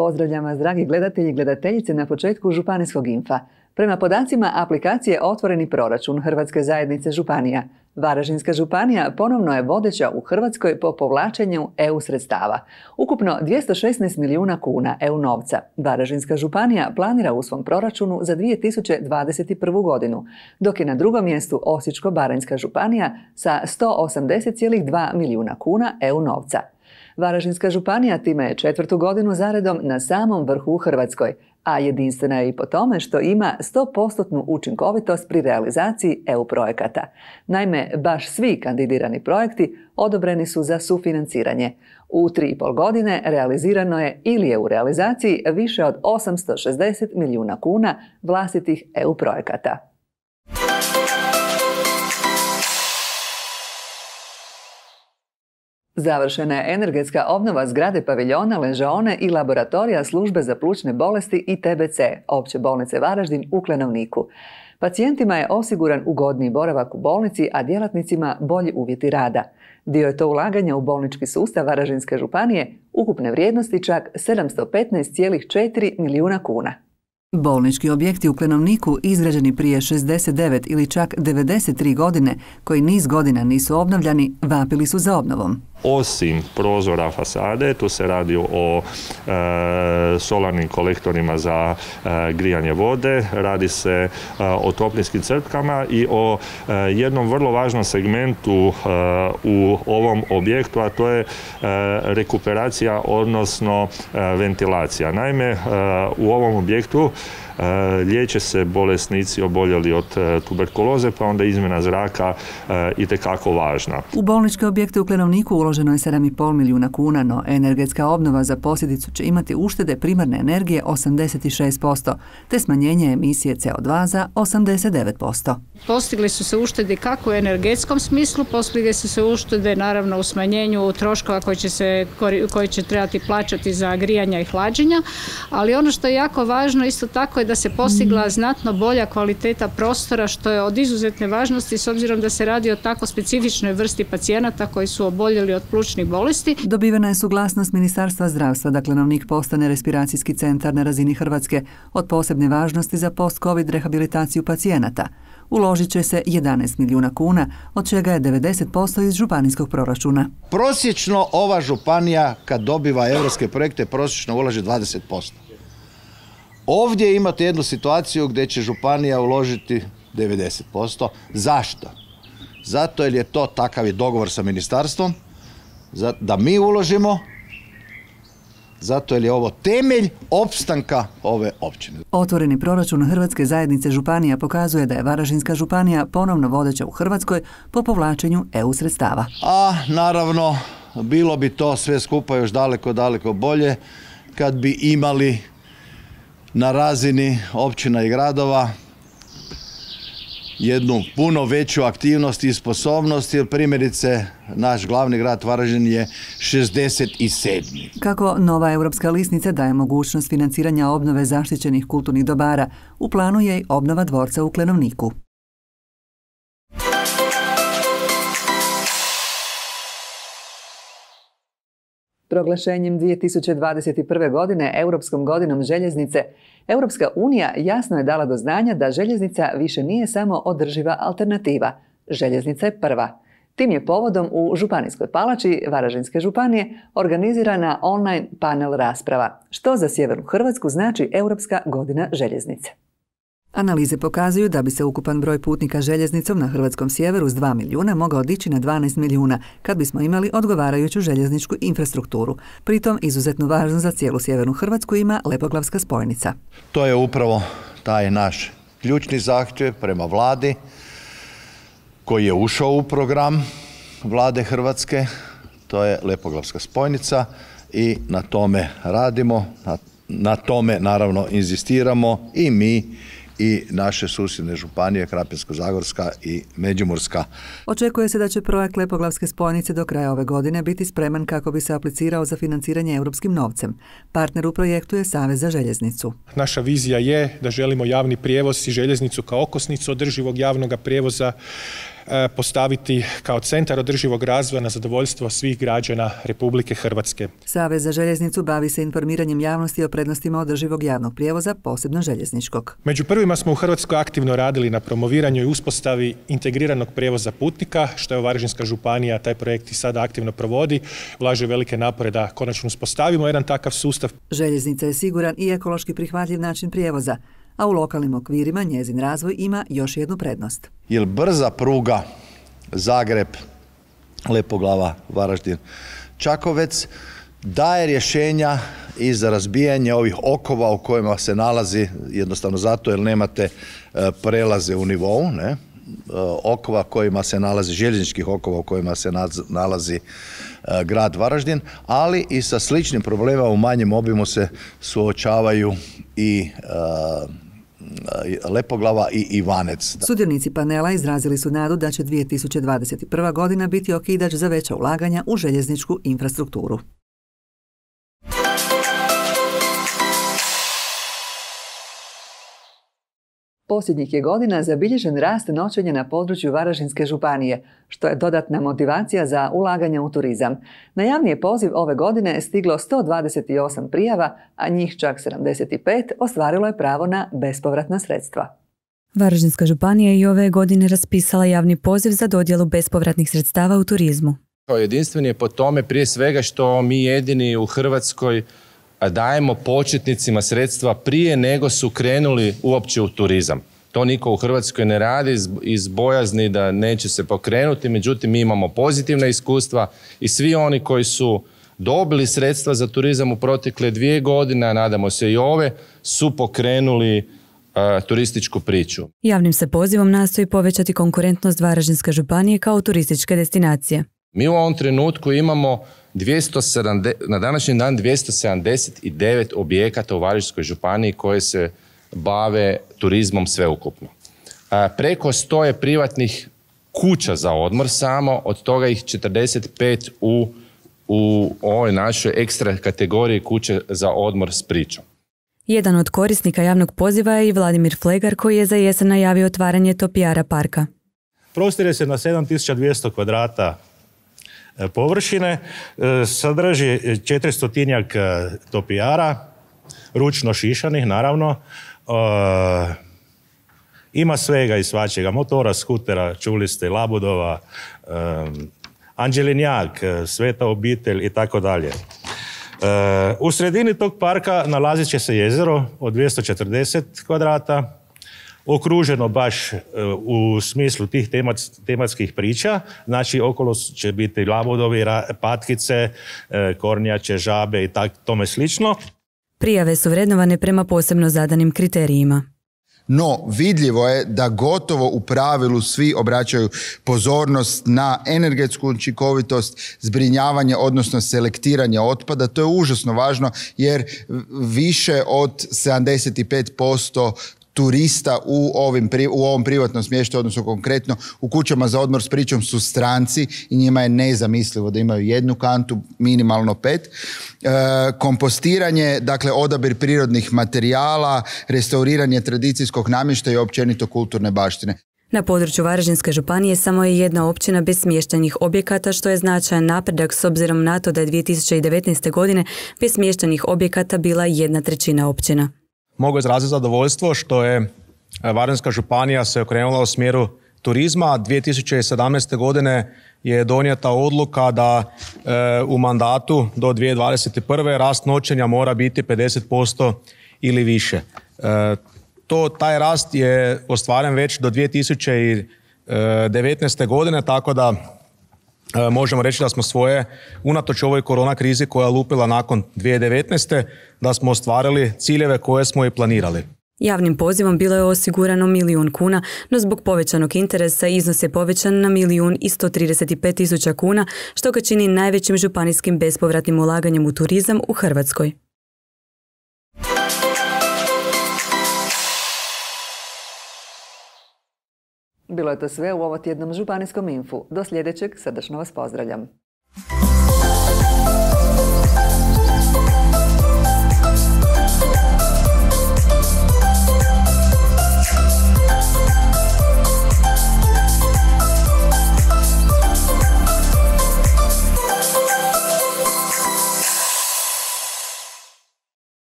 Pozdravljam vas, dragi gledatelji i gledateljice, na početku Županijskog infa. Prema podacima aplikacije Otvoreni proračun Hrvatske zajednice županija, Varažinska županija ponovno je vodeća u Hrvatskoj po povlačenju EU sredstava. Ukupno 216 milijuna kuna EU novca. Varažinska županija planira u svom proračunu za 2021. godinu, dok je na drugom mjestu Osječko-Baranjska županija sa 180,2 milijuna kuna EU novca. Varaždinska županija time je četvrtu godinu zaredom na samom vrhu u Hrvatskoj, a jedinstvena je i po tome što ima 100% učinkovitost pri realizaciji EU projekata. Naime, baš svi kandidirani projekti odobreni su za sufinanciranje. U pol godine realizirano je ili je u realizaciji više od 860 milijuna kuna vlastitih EU projekata. Završena je energetska obnova zgrade paviljona, ležaone i laboratorija službe za plućne bolesti i TBC, opće bolnice Varaždin u Klenovniku. Pacijentima je osiguran ugodniji boravak u bolnici, a djelatnicima bolji uvjeti rada. Dio je to ulaganja u bolnički sustav Varaždinske županije, ukupne vrijednosti čak 715,4 milijuna kuna. Bolnički objekti u Klenovniku izrađeni prije 69 ili čak 93 godine, koji niz godina nisu obnovljani, vapili su za obnovom osim prozora fasade, tu se radi o e, solarnim kolektorima za e, grijanje vode, radi se e, o toplinskim crpkama i o jednom vrlo važnom segmentu u ovom objektu, a to je rekuperacija, odnosno ventilacija. Naime, u ovom objektu Eh, liječe se bolesnici oboljeli od eh, tuberkuloze, pa onda izmjena zraka eh, i tekako važna. U bolničke objekte u Klenovniku uloženo je 7,5 milijuna kuna, no energetska obnova za posljedicu će imati uštede primarne energije 86%, te smanjenje emisije CO2 za 89%. Postigli su se uštede kako u energetskom smislu, postigli su se uštede naravno u smanjenju troškova koji će, se, koji će trebati plaćati za grijanja i hlađenja, ali ono što je jako važno isto tako je da se postigla znatno bolja kvaliteta prostora što je od izuzetne važnosti s obzirom da se radi o tako specifičnoj vrsti pacijenata koji su oboljeli od plućnih bolesti. Dobivena je suglasnost Ministarstva zdravstva da klenovnik postane respiracijski centar na razini Hrvatske od posebne važnosti za post-covid rehabilitaciju pacijenata. Uložit će se 11 milijuna kuna, od čega je 90% iz županijskog proračuna. Prosječno ova županija kad dobiva europske projekte prosječno ulaže 20%. Ovdje imate jednu situaciju gdje će županija uložiti 90%. Zašto? Zato jer je to takav je dogovor sa ministarstvom, da mi uložimo, zato jer je ovo temelj opstanka ove općine. Otvoreni proračun Hrvatske zajednice županija pokazuje da je Varažinska županija ponovno vodeća u Hrvatskoj po povlačenju EU sredstava. A naravno, bilo bi to sve skupa još daleko, daleko bolje kad bi imali na razini općina i gradova jednu puno veću aktivnost i sposobnost jer primjerice naš glavni grad Varaždin je 67. Kako nova europska lisnica daje mogućnost financiranja obnove zaštićenih kulturnih dobara, u planu je i obnova dvorca u Klenovniku. Proglašenjem 2021. godine Europskom godinom željeznice, Europska unija jasno je dala do znanja da željeznica više nije samo održiva alternativa. Željeznica je prva. Tim je povodom u Županijskoj palači Varažinske županije organizirana online panel rasprava. Što za Sjevernu Hrvatsku znači Europska godina željeznice? Analize pokazuju da bi se ukupan broj putnika željeznicom na hrvatskom sjeveru s 2 milijuna mogao dići na 12 milijuna kad bismo imali odgovarajuću željezničku infrastrukturu. Pritom izuzetno važno za cijelu sjevernu Hrvatsku ima Lepoglavska spojnica. To je upravo taj naš ključni zahtjev prema vladi koji je ušao u program vlade Hrvatske, to je Lepoglavska spojnica i na tome radimo, na, tome naravno inzistiramo i mi i naše susjedne županije Krapinsko-Zagorska i Međimurska. Očekuje se da će projekt Lepoglavske spojnice do kraja ove godine biti spreman kako bi se aplicirao za financiranje europskim novcem. Partner u projektu je Savez za željeznicu. Naša vizija je da želimo javni prijevoz i željeznicu kao okosnicu održivog javnog prijevoza E, postaviti kao centar održivog razvoja na zadovoljstvo svih građana Republike Hrvatske. Savez za željeznicu bavi se informiranjem javnosti o prednostima održivog javnog prijevoza, posebno željezničkog. Među prvima smo u Hrvatskoj aktivno radili na promoviranju i uspostavi integriranog prijevoza putnika, što je Varaždinska županija taj projekt i sada aktivno provodi, ulaže velike napore da konačno uspostavimo jedan takav sustav. Željeznica je siguran i ekološki prihvatljiv način prijevoza a u lokalnim okvirima njezin razvoj ima još jednu prednost. Jer brza pruga Zagreb, Lepoglava, Varaždin, Čakovec daje rješenja i za razbijanje ovih okova u kojima se nalazi, jednostavno zato jer nemate e, prelaze u nivou, ne? E, okova kojima se nalazi, željezničkih okova u kojima se nalazi e, grad Varaždin, ali i sa sličnim problemima u manjem obimu se suočavaju i Lepoglava i Ivanec. Sudionici panela izrazili su nadu da će 2021. godina biti okidač za veća ulaganja u željezničku infrastrukturu. Posljednjih je godina zabilježen rast noćenja na području Varažinske županije, što je dodatna motivacija za ulaganje u turizam. Na javni je poziv ove godine stiglo 128 prijava, a njih čak 75 ostvarilo je pravo na bespovratna sredstva. Varaždinska županija i ove godine raspisala javni poziv za dodjelu bespovratnih sredstava u turizmu. Jedinstveni je po tome prije svega što mi jedini u Hrvatskoj dajemo početnicima sredstva prije nego su krenuli uopće u turizam. To niko u Hrvatskoj ne radi iz bojazni da neće se pokrenuti, međutim mi imamo pozitivna iskustva i svi oni koji su dobili sredstva za turizam u protekle dvije godine, a nadamo se i ove, su pokrenuli e, turističku priču. Javnim se pozivom nastoji povećati konkurentnost Varaždinske županije kao turističke destinacije. Mi u ovom trenutku imamo 270, na današnji dan 279 objekata u Varaždinskoj županiji koje se bave turizmom sveukupno. Preko 100 je privatnih kuća za odmor samo, od toga ih 45 u, u ovoj našoj ekstra kategoriji kuće za odmor s pričom. Jedan od korisnika javnog poziva je i Vladimir Flegar koji je za jesen najavio otvaranje Topijara parka. Prostire se na 7200 kvadrata površine. E, sadrži 400 e, topijara, ručno šišanih naravno. E, ima svega i svačega, motora, skutera, čuli ste, labudova, anđelinjak, sveta obitelj i tako dalje. U sredini tog parka nalazit će se jezero od 240 kvadrata, okruženo baš e, u smislu tih tematskih priča. Znači, okolo će biti labodovi, patkice, e, kornjače, žabe i tak, tome slično. Prijave su vrednovane prema posebno zadanim kriterijima. No, vidljivo je da gotovo u pravilu svi obraćaju pozornost na energetsku učinkovitost, zbrinjavanje, odnosno selektiranje otpada. To je užasno važno jer više od 75% turista u, u ovom privatnom smještaju, odnosno konkretno u kućama za odmor s pričom su stranci i njima je nezamislivo da imaju jednu kantu, minimalno pet. E, kompostiranje, dakle odabir prirodnih materijala, restauriranje tradicijskog namještaja i općenito kulturne baštine. Na području Varaždinske županije samo je jedna općina bez smještenih objekata, što je značajan napredak s obzirom na to da je 2019. godine bez smještenih objekata bila jedna trećina općina mogu izraziti zadovoljstvo što je e, Varaždinska županija se okrenula u smjeru turizma. 2017. godine je donijeta odluka da e, u mandatu do 2021. rast noćenja mora biti 50% ili više. E, to, taj rast je ostvaren već do 2019. godine, tako da E, možemo reći da smo svoje, unatoč ovoj korona krizi koja je lupila nakon 2019. da smo ostvarili ciljeve koje smo i planirali. Javnim pozivom bilo je osigurano milijun kuna, no zbog povećanog interesa iznos je povećan na milijun i 135 tisuća kuna, što ga čini najvećim županijskim bespovratnim ulaganjem u turizam u Hrvatskoj. Bilo je to sve u tjednom županijskom infu. Do sljedećeg, srdačno vas pozdravljam.